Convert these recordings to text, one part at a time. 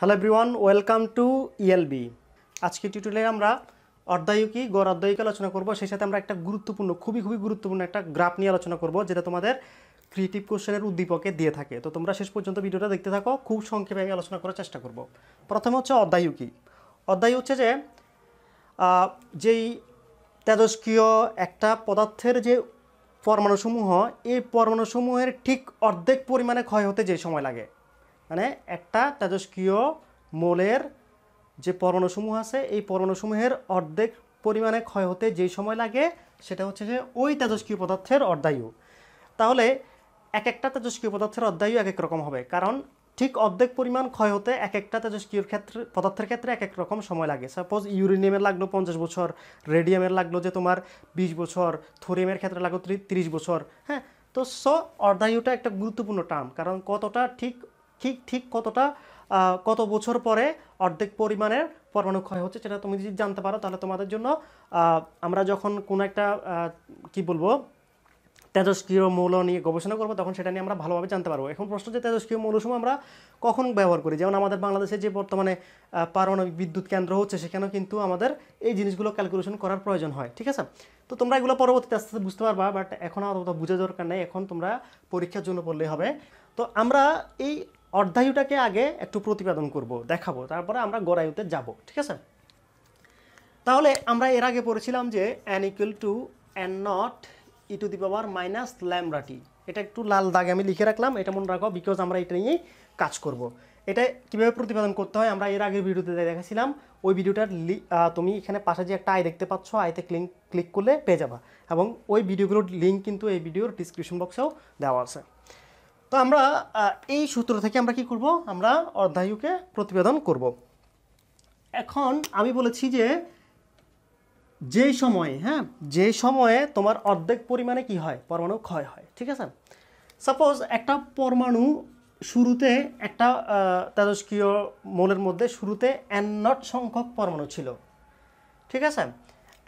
Hello everyone welcome to ELB আজকে টিউটোরিয়ালে আমরা অর্ধায়ুকি গড় অর্ধায়ুকি আলোচনা করব সেই সাথে আমরা একটা গুরুত্বপূর্ণ খুবই খুবই গুরুত্বপূর্ণ একটা গ্রাফ নিয়ে আলোচনা করব যেটা তোমাদের ক্রিয়েটিভ কোশ্চেনের উদ্দীপকে দিয়ে থাকে তো তোমরা শেষ পর্যন্ত ভিডিওটা দেখতে থাকো খুব সংক্ষেপে আমি আলোচনা করার চেষ্টা করব প্রথমে হচ্ছে অর্ধায়ুকি অর্ধায়ু হচ্ছে যে যেই তেজস্ক্রিয় একটা পদার্থের যে পরমাণুসমূহ এই পরমাণুসমূহের ঠিক অর্ধেক পরিমাণে ক্ষয় হতে যে সময় লাগে মানে একটা তেজস্ক্রিয় মোলের যে পরমাণুসমূহ আছে এই পরমাণুসমূহের অর্ধেক পরিমাণে ক্ষয় হতে যেই সময় লাগে সেটা হচ্ছে যে ওই তেজস্ক্রিয় পদার্থের অর্ধায়ু তাহলে এক একটা তেজস্ক্রিয় পদার্থের অর্ধায়ু এক এক রকম হবে কারণ ঠিক অর্ধেক পরিমাণ ক্ষয় হতে এক একটা তেজস্ক্রিয় ক্ষেত্রে পদার্থের ক্ষেত্রে এক এক রকম সময় লাগে সাপোজ ইউরেনিয়ামের লাগলো পঞ্চাশ বছর রেডিয়ামের লাগলো যে তোমার বিশ বছর থোরিয়ামের ক্ষেত্রে লাগলো তিরিশ বছর হ্যাঁ তো সো অর্ধায়ুটা একটা গুরুত্বপূর্ণ টার্ম কারণ কতটা ঠিক ঠিক ঠিক কতটা কত বছর পরে অর্ধেক পরিমাণের পরমাণু ক্ষয় হচ্ছে সেটা তুমি যদি জানতে পারো তাহলে তোমাদের জন্য আমরা যখন কোনো একটা কি বলবো তেজস্ক্রিয় মৌল নিয়ে গবেষণা করবো তখন সেটা নিয়ে আমরা ভালোভাবে জানতে পারবো এখন প্রশ্ন যে তেজস্ক্রিয় মৌলসমূহ আমরা কখন ব্যবহার করি যেমন আমাদের বাংলাদেশে যে বর্তমানে পারমাণবিক বিদ্যুৎ কেন্দ্র হচ্ছে সেখানেও কিন্তু আমাদের এই জিনিসগুলো ক্যালকুলেশন করার প্রয়োজন হয় ঠিক আছে তো তোমরা এগুলো পরবর্তীতে আস্তে আস্তে বুঝতে পারবা বাট এখন অত বোঝা দরকার নেই এখন তোমরা পরীক্ষার জন্য পড়লেই হবে তো আমরা এই অর্ধায়ুটাকে আগে একটু প্রতিপাদন করব দেখাবো তারপরে আমরা গড়ায়ুতে যাব ঠিক আছে তাহলে আমরা এর আগে পড়েছিলাম যে N equal to N not e to the power minus lambda t এটা একটু লাল দাগে আমি লিখে রাখলাম এটা মনে রাখো বিকজ আমরা এটা নিয়েই কাজ করব। এটা কীভাবে প্রতিপাদন করতে হয় আমরা এর আগের ভিডিওতে দেখাছিলাম ওই ভিডিওটার তুমি এখানে পাশে যে একটা আই দেখতে পাচ্ছ আইতে ক্লিক ক্লিক করলে পেয়ে যাবা এবং ওই ভিডিওগুলোর লিঙ্ক কিন্তু এই ভিডিওর ডিসক্রিপশন বক্সেও দেওয়া আছে তো আমরা এই সূত্র থেকে আমরা কি করব আমরা অর্ধায়ুকে প্রতিবেদন করব এখন আমি বলেছি যে যে সময়ে হ্যাঁ যে সময়ে তোমার অর্ধেক পরিমাণে কি হয় পরমাণু ক্ষয় হয় ঠিক আছে সাপোজ একটা পরমাণু শুরুতে একটা তেজস্ক্রিয় মোলের মধ্যে শুরুতে নট সংখ্যক পরমাণু ছিল ঠিক আছে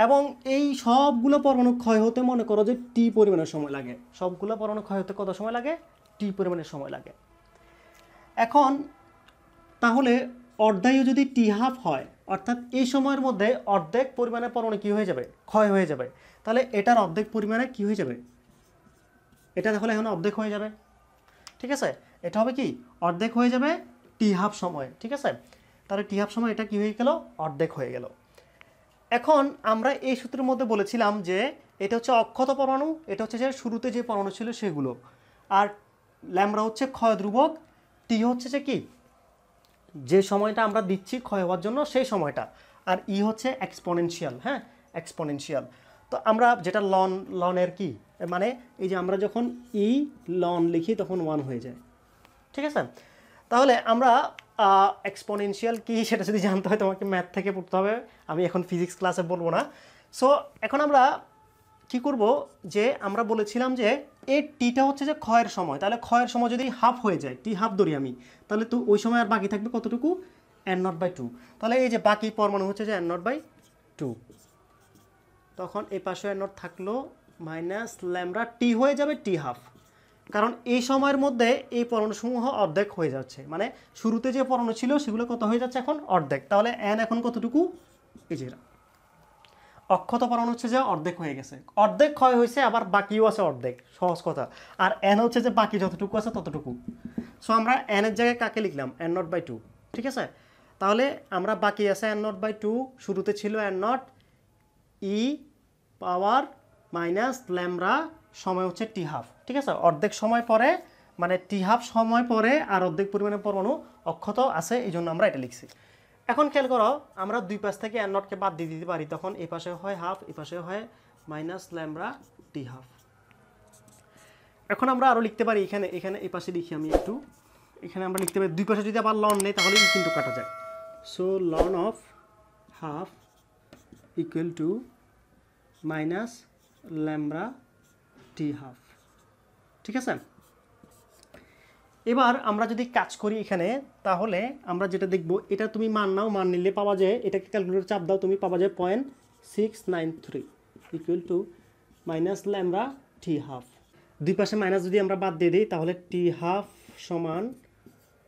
এবং এই সবগুলো পরমাণু ক্ষয় হতে মনে করো যে টি পরিমাণের সময় লাগে সবগুলো পরমাণু ক্ষয় হতে কত সময় লাগে টি পরিমাণে সময় লাগে এখন তাহলে অর্ধায়ু যদি টি হাফ হয় অর্থাৎ এই সময়ের মধ্যে অর্ধেক পরিমাণে পরমাণু কী হয়ে যাবে ক্ষয় হয়ে যাবে তাহলে এটার অর্ধেক পরিমাণে কী হয়ে যাবে এটা তাহলে এখন অর্ধেক হয়ে যাবে ঠিক আছে এটা হবে কি অর্ধেক হয়ে যাবে টি হাফ সময় ঠিক আছে তাহলে টি হাফ সময় এটা কী হয়ে গেল অর্ধেক হয়ে গেল এখন আমরা এই সূত্রের মধ্যে বলেছিলাম যে এটা হচ্ছে অক্ষত পরমাণু এটা হচ্ছে যে শুরুতে যে পরমাণু ছিল সেগুলো আর ল্যামরা হচ্ছে ক্ষয় ধ্রুবক টি হচ্ছে যে কি যে সময়টা আমরা দিচ্ছি ক্ষয় হওয়ার জন্য সেই সময়টা আর ই হচ্ছে এক্সপোনেনশিয়াল হ্যাঁ এক্সপোনেনশিয়াল তো আমরা যেটা লন লনের কি মানে এই যে আমরা যখন ই লন লিখি তখন ওয়ান হয়ে যায় ঠিক আছে তাহলে আমরা এক্সপোনেনশিয়াল কি সেটা যদি জানতে হয় তোমাকে ম্যাথ থেকে পড়তে হবে আমি এখন ফিজিক্স ক্লাসে বলবো না সো এখন আমরা কি করব যে আমরা বলেছিলাম যে এ টিটা হচ্ছে যে ক্ষয়ের সময় তাহলে ক্ষয়ের সময় যদি হাফ হয়ে যায় টি হাফ ধরি আমি তাহলে তো ওই সময় আর বাকি থাকবে কতটুকু এন নট বাই টু তাহলে এই যে বাকি পরমাণু হচ্ছে যে এন নট বাই টু তখন এই পাশে এন নট থাকলো মাইনাস ল্যামরা টি হয়ে যাবে টি হাফ কারণ এই সময়ের মধ্যে এই পরমাণুসমূহ অর্ধেক হয়ে যাচ্ছে মানে শুরুতে যে পরমাণু ছিল সেগুলো কত হয়ে যাচ্ছে এখন অর্ধেক তাহলে এন এখন কতটুকু এই যে অক্ষত পরমাণু হচ্ছে যে অর্ধেক হয়ে গেছে অর্ধেক ক্ষয় হয়েছে আবার বাকিও আছে অর্ধেক সহজ কথা আর এন হচ্ছে যে বাকি যতটুকু আছে ততটুকু সো আমরা এন এর জায়গায় কাকে লিখলাম এন নট বাই টু ঠিক আছে তাহলে আমরা বাকি আছে এন নট বাই টু শুরুতে ছিল N not e power minus lambda সময় হচ্ছে টি হাফ ঠিক আছে অর্ধেক সময় পরে মানে টি হাফ সময় পরে আর অর্ধেক পরিমাণে পরমাণু অক্ষত আছে এই জন্য আমরা এটা লিখছি এখন খেয়াল করো আমরা দুই পাশ থেকে এন নটকে বাদ দিয়ে দিতে পারি তখন এ পাশে হয় হাফ এ পাশে হয় মাইনাস ল্যামরা টি হাফ এখন আমরা আরও লিখতে পারি এখানে এখানে এই পাশে লিখি আমি একটু এখানে আমরা লিখতে পারি দুই পাশে যদি আবার লন নেই তাহলে কিন্তু কাটা যায় so ln of half equal to minus lambda T half ঠিক আছে এবার আমরা যদি কাজ করি এখানে তাহলে আমরা যেটা দেখব এটা তুমি মান নাও মান নিলে পাওয়া যায় এটাকে ক্যালকুলেটর চাপ দাও তুমি পাওয়া যায় point six nine three equal to minus lambda T half দুই পাশে মাইনাস যদি আমরা বাদ দিয়ে দিই তাহলে টি হাফ সমান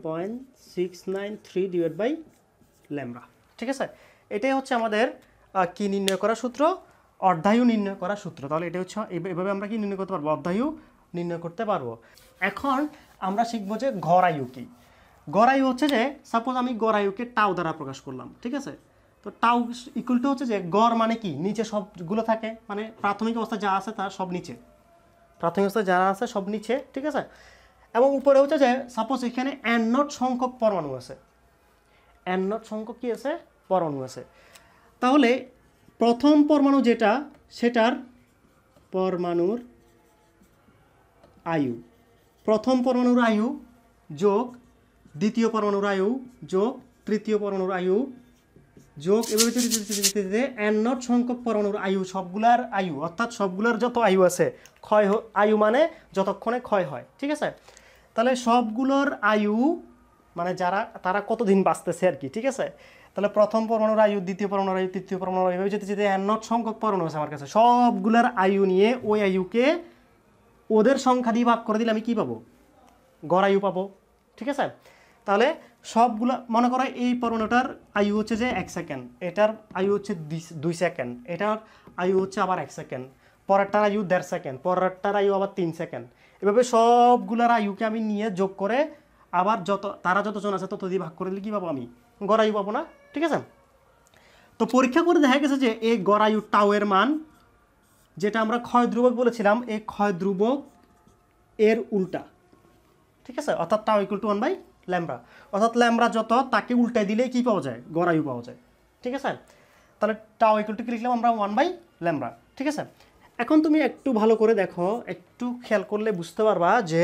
point six nine three divide by lambda ঠিক আছে এটাই হচ্ছে আমাদের কি নির্ণয় করা সূত্র অর্ধায়ু নির্ণয় করা সূত্র তাহলে এটা হচ্ছে এভাবে আমরা কি নির্ণয় করতে পারবো অর্ধায়ু নির্ণয় করতে পারবো এখন আমরা শিখবো যে ঘরায়ু কি গড়ায়ু হচ্ছে যে সাপোজ আমি গড়ায়ুকে টাও দ্বারা প্রকাশ করলাম ঠিক আছে তো টাও ইকুয়াল টু হচ্ছে যে গড় মানে কি নিচে সবগুলো থাকে মানে প্রাথমিক অবস্থা যা আছে তার সব নিচে প্রাথমিক অবস্থা যারা আছে সব নিচে ঠিক আছে এবং উপরে হচ্ছে যে সাপোজ এখানে অ্যান্নট সংখ্যক পরমাণু আছে অ্যান্নট সংখ্যক কী আছে পরমাণু আছে তাহলে প্রথম পরমাণু যেটা সেটার পরমাণুর আয়ু প্রথম পরমাণুর আয়ু যোগ দ্বিতীয় পরমাণুর আয়ু যোগ তৃতীয় পরমাণুর আয়ু যোগ এভাবে যেতে যেতে যেতে এন নট সংখ্যক পরমাণুর আয়ু সবগুলার আয়ু অর্থাৎ সবগুলার যত আয়ু আছে ক্ষয় আয়ু মানে যতক্ষণে ক্ষয় হয় ঠিক আছে তাহলে সবগুলোর আয়ু মানে যারা তারা কতদিন বাঁচতেছে আর কি ঠিক আছে তাহলে প্রথম পরমাণুর আয়ু দ্বিতীয় পরমাণুর আয়ু তৃতীয় পরমাণুর আয়ু যেতে যেতে এন নট সংখ্যক পরমাণু আছে আমার কাছে সবগুলার আয়ু নিয়ে ওই আয়ুকে ওদের সংখ্যা দিয়ে ভাগ করে দিলে আমি কী পাবো গড় আয়ু পাবো ঠিক আছে তাহলে সবগুলো মনে করো এই পরমাণুটার আয়ু হচ্ছে যে এক সেকেন্ড এটার আয়ু হচ্ছে দুই সেকেন্ড এটার আয়ু হচ্ছে আবার এক সেকেন্ড পরেরটার আয়ু দেড় সেকেন্ড পরেরটার আয়ু আবার তিন সেকেন্ড এভাবে সবগুলার আয়ুকে আমি নিয়ে যোগ করে আবার যত তারা যতজন আছে তত দিয়ে ভাগ করে দিলে কী পাবো আমি গড় আয়ু পাবো না ঠিক আছে তো পরীক্ষা করে দেখা গেছে যে এই গড় আয়ু টাওয়ের মান যেটা আমরা ক্ষয় ধ্রুবক বলেছিলাম এই ক্ষয় ধ্রুবক এর উল্টা ঠিক আছে অর্থাৎ tau equal to one by lambda অর্থাৎ ল্যামরা যত তাকে উল্টায় দিলে কি পাওয়া যায় গড়ায়ু পাওয়া যায় ঠিক আছে তাহলে টাও ইকুয়াল টু কি লিখলাম আমরা ওয়ান বাই ল্যামরা ঠিক আছে এখন তুমি একটু ভালো করে দেখো একটু খেয়াল করলে বুঝতে পারবা যে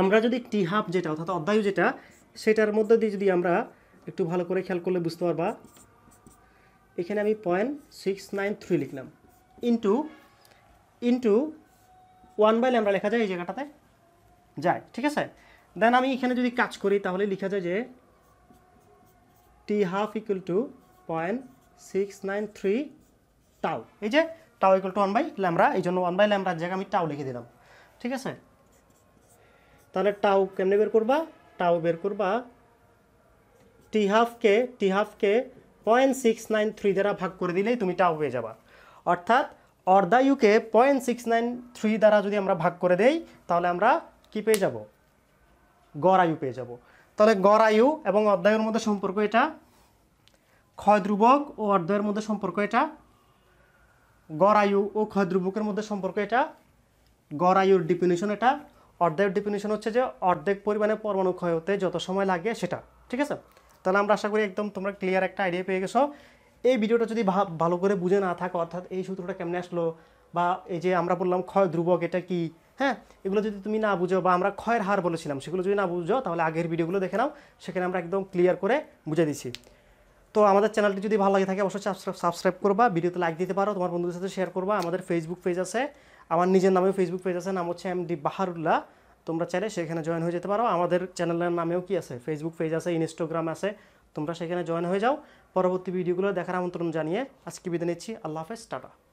আমরা যদি টি হাফ যেটা অর্থাৎ অধ্যায়ু যেটা সেটার মধ্যে দিয়ে যদি আমরা একটু ভালো করে খেয়াল করলে বুঝতে পারবা এখানে আমি পয়েন্ট সিক্স নাইন থ্রি লিখলাম into into one by lambda লেখা যায় এই জায়গাটাতে যায় ঠিক আছে দেন আমি এখানে যদি কাজ করি তাহলে লেখা যায় যে T half equal to point six nine three tau এই যে tau equal to one by lambda এই জন্য ওয়ান বাই ল্যামরার জায়গায় আমি টাও লিখে দিলাম ঠিক আছে তাহলে টাও কেমনে বের করবা টাও বের করবা টি হাফকে টি হাফকে পয়েন্ট সিক্স নাইন থ্রি দ্বারা ভাগ করে দিলেই তুমি টাও পেয়ে যাবা অর্থাৎ অর্ধা ইউকে পয়েন্ট সিক্স নাইন থ্রি দ্বারা যদি আমরা ভাগ করে দেই তাহলে আমরা কি পেয়ে যাব গড়ায়ু পেয়ে যাব তাহলে গড়ায়ু এবং অর্ধায়ুর মধ্যে সম্পর্ক এটা ক্ষয়দ্রুবক ও অর্ধয়ের মধ্যে সম্পর্ক এটা গড়ায়ু ও ক্ষয়দ্রুবকের মধ্যে সম্পর্ক এটা গড়ায়ুর ডিফিনিশন এটা অর্ধায়ুর ডিফিনিশন হচ্ছে যে অর্ধেক পরিমাণে পরমাণু ক্ষয় হতে যত সময় লাগে সেটা ঠিক আছে তাহলে আমরা আশা করি একদম তোমরা ক্লিয়ার একটা আইডিয়া পেয়ে গেছো এই ভিডিওটা যদি ভালো করে বুঝে না থাকে অর্থাৎ এই সূত্রটা কেমনে আসলো বা এই যে আমরা বললাম ক্ষয় ধ্রুবক এটা কি হ্যাঁ এগুলো যদি তুমি না বুঝো বা আমরা ক্ষয়ের হার বলেছিলাম সেগুলো যদি না বুঝো তাহলে আগের ভিডিওগুলো দেখে নাও সেখানে আমরা একদম ক্লিয়ার করে বুঝে দিচ্ছি তো আমাদের চ্যানেলটি যদি ভালো লাগে থাকে অবশ্যই সাবস্ক্রাইব করবা ভিডিওতে লাইক দিতে পারো তোমার বন্ধুদের সাথে শেয়ার করবা আমাদের ফেসবুক পেজ আছে আমার নিজের নামেও ফেসবুক পেজ আছে নাম হচ্ছে এম ডি বাহারুল্লাহ তোমরা চাইলে সেখানে জয়েন হয়ে যেতে পারো আমাদের চ্যানেলের নামেও কি আছে ফেসবুক পেজ আছে ইনস্টাগ্রাম আছে তোমরা সেখানে জয়েন হয়ে যাও পরবর্তী ভিডিওগুলো দেখার আমন্ত্রণ জানিয়ে আজকে বিদায় নিচ্ছি আল্লাহ হাফেজ টাটা